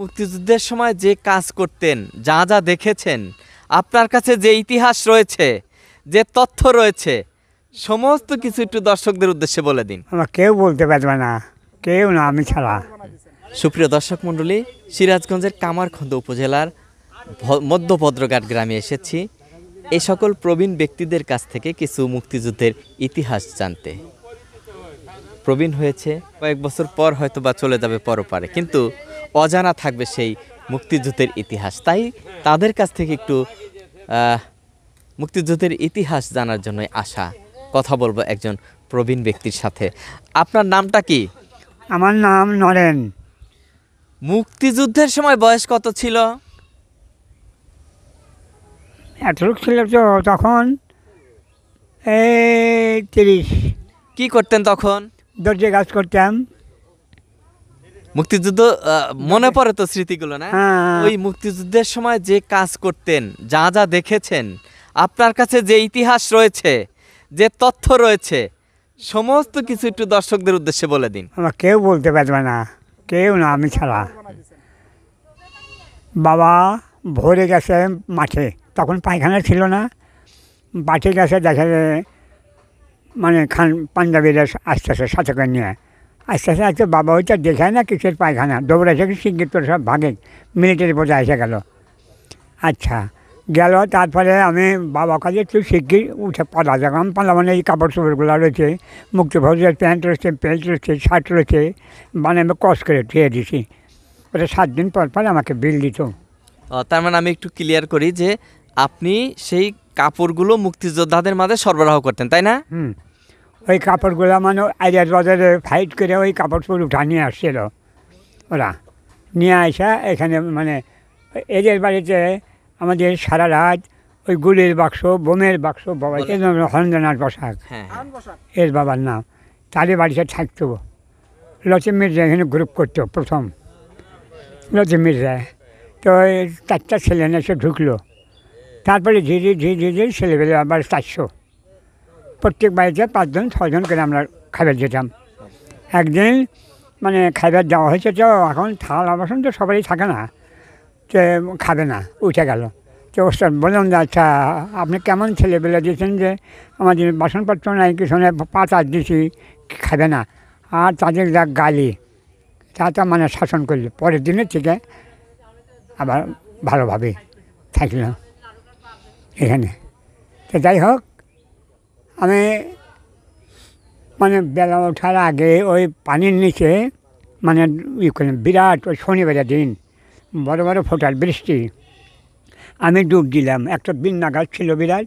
মুক্তিযুদ্ধের সময় যে কাজ করতেন যা যা দেখেছেন আপনার কাছে যে ইতিহাস রয়েছে যে তথ্য রয়েছে সমস্ত কিছু একটু দর্শকদের উদ্দেশ্যে বলে দিন কেউ বলতে পারবে না কেউ না আমি ছাড়া সুপ্রিয় দর্শক মণ্ডলী সিরাজগঞ্জের কামারখন্দ উপজেলার মধ্যভদ্রঘাট গ্রামে এসেছি এ সকল প্রবীণ ব্যক্তিদের কাছ থেকে কিছু মুক্তিযুদ্ধের ইতিহাস জানতে প্রবীণ হয়েছে কয়েক বছর পর হয়তো বা চলে যাবে পরপারে কিন্তু অজানা থাকবে সেই মুক্তিযুদ্ধের ইতিহাস তাই তাদের কাছ থেকে একটু মুক্তিযুদ্ধের ইতিহাস জানার জন্য আসা কথা বলবো একজন প্রবীণ ব্যক্তির সাথে আপনার নামটা কি আমার নাম নরেন মুক্তিযুদ্ধের সময় বয়স কত ছিল এতটুক ছিল তো তখন এই তিরিশ কী করতেন তখন দরজে কাজ করতাম মুক্তিযুদ্ধ মনে পড়ে তো স্মৃতিগুলো না হ্যাঁ, হ্যাঁ। ওই মুক্তিযুদ্ধের সময় যে কাজ করতেন যা যা দেখেছেন আপনার কাছে যে ইতিহাস রয়েছে যে তথ্য রয়েছে সমস্ত কিছু একটু দর্শকদের উদ্দেশ্যে বলে দিন কেউ বলতে পারবে না কেউ না আমি ছাড়া বাবা ভোরে গেছে মাঠে তখন পায়খানা ছিল না মাঠে গেছে দেখা মানে খান পাঞ্জাবিরা আসতেছে সাথে নিয়ে আস্তে আস্তে আস্তে বাবা ওইটা দেখায় না কিসের পায়খানা দৌড়ে এসে শিগগির তোর সব ভাগে মিলিটারি বোঝা এসে গেল আচ্ছা গেল তারপরে আমি বাবা কাজে একটু শিগগির উঠে পালা দেখলাম পালা মানে এই কাপড় চোপড়গুলো রয়েছে মুক্তি ভোজের প্যান্ট রয়েছে প্যান্ট রয়েছে শার্ট রয়েছে মানে আমি কস করে ধুয়ে দিছি ওটা সাত দিন পর পর আমাকে বিল দিত তার মানে আমি একটু ক্লিয়ার করি যে আপনি সেই কাপড়গুলো মুক্তিযোদ্ধাদের মাঝে সরবরাহ করতেন তাই না ওই কাপড়গুলো মানে আজার বাজারে ফাইট করে ওই কাপড় চোপড় উঠা নিয়ে আসছিল ওরা নিয়ে আসা এখানে মানে এদের বাড়িতে আমাদের সারা রাত ওই গুলির বাক্স বোমের বাক্স বাবা হরেন্দ্রনাথ বসাক হ্যাঁ। এর বাবার নাম তাদের বাড়িতে থাকতো লচিম মির্জা এখানে গ্রুপ করতো প্রথম লচিম মির্জা তো চারটা ছেলে এসে ঢুকলো তারপরে ধীরে ধীরে ধীরে ছেলেবেলে আবার চারশো প্রত্যেক বাড়িতে পাঁচজন ছজন করে আমরা খাবার যেতাম একদিন মানে খাবার যাওয়া হয়েছে তো এখন থাল অবসন তো সবারই থাকে না যে খাবে না উঠে গেল তো ওস্তাদ বললাম যে আচ্ছা আপনি কেমন ছেলেবেলা দিয়েছেন যে আমাদের বাসনপত্র নাই কিছু নাই পাতা দিছি খাবে না আর তাদের যা গালি তা তা মানে শাসন করল পরের দিনের থেকে আবার ভালোভাবে থাকলাম এখানে তো যাই হোক আমি মানে বেলা ওঠার আগে ওই পানির নিচে মানে ই করলাম বিরাট ওই শনিবারের দিন বড় বড় ফোটার বৃষ্টি আমি ডুব দিলাম একটা বিন্যা গাছ ছিল বিরাট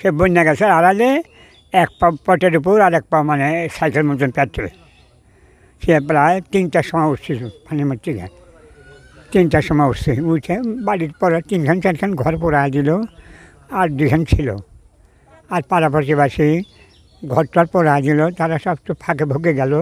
সে বন্যা গাছের আড়ালে এক পা পটের উপর আর এক পা মানে সাইকেল মতন পেট্রোল সে প্রায় তিনটার সময় উঠছিল পানির মধ্যে থেকে তিনটার সময় উঠছে উঠে বাড়ির পরে তিনখান চারখান ঘর পড়া দিল আর দুখান ছিল আর পাড়াপাশিবাসী টর পরে ছিল তারা সব তো ফাঁকে ভুগে গেল